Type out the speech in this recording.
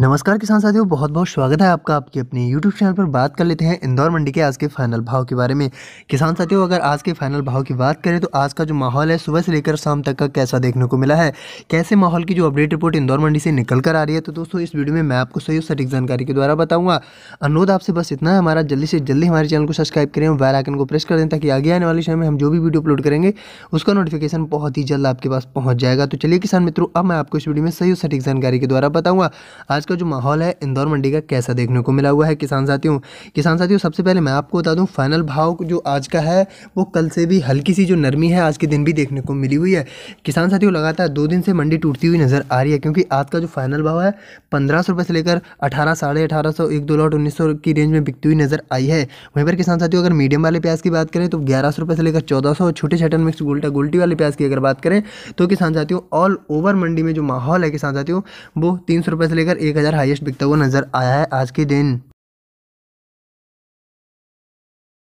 नमस्कार किसान साथियों बहुत बहुत स्वागत है आपका आपके अपने YouTube चैनल पर बात कर लेते हैं इंदौर मंडी के आज के फाइनल भाव के बारे में किसान साथियों अगर आज के फाइनल भाव की बात करें तो आज का जो माहौल है सुबह से लेकर शाम तक का कैसा देखने को मिला है कैसे माहौल की जो अपडेट रिपोर्ट इंदौर मंडी से निकल कर आ रही है तो दोस्तों इस वीडियो में मैं आपको सही और सटीक जानकारी के द्वारा बताऊँगा अनुरोध आपसे बस इतना है हमारा जल्दी से जल्दी हमारे चैनल को सब्सक्राइब करें और वैलाइकन आइकन को प्रेस कर दें ताकि आगे आने वाले समय में हम जो भी वीडियो अपलोड करेंगे उसका नोटिफिकेशन बहुत ही जल्द आपके पास पहुँच जाएगा तो चलिए किसान मित्रों अब मैं आपको इस वीडियो में सही सटीक जानकारी के द्वारा बताऊँगा आज का जो माहौल है इंदौर मंडी का कैसा देखने को मिला हुआ है किसान साथियों किसान साथियों सबसे पहले मैं आपको बता दूं फाइनल भाव जो आज का है वो कल से भी हल्की सी जो नरमी है आज के दिन भी देखने को मिली हुई है किसान साथियों लगातार दो दिन से मंडी टूटती हुई नज़र आ रही है क्योंकि आज का जो फाइनल भाव है पंद्रह सौ से लेकर अठारह साढ़े अठारह सौ एक दो उन्नीस सौ की रेंज में बिकती हुई नज़र आई है वहीं पर किसान साथियों अगर मीडियम वाले प्याज की बात करें तो ग्यारह सौ से लेकर चौदह सौ छोटे छटन मिक्स गोल्टा गोल्टी वाले प्याज की अगर बात करें तो किसान साथियों ऑल ओवर मंडी में जो माहौल है किसान साथियों वो तीन सौ रुपये से लेकर एक हज़ार हाइएस्ट बिकता हुआ नज़र आया है आज के दिन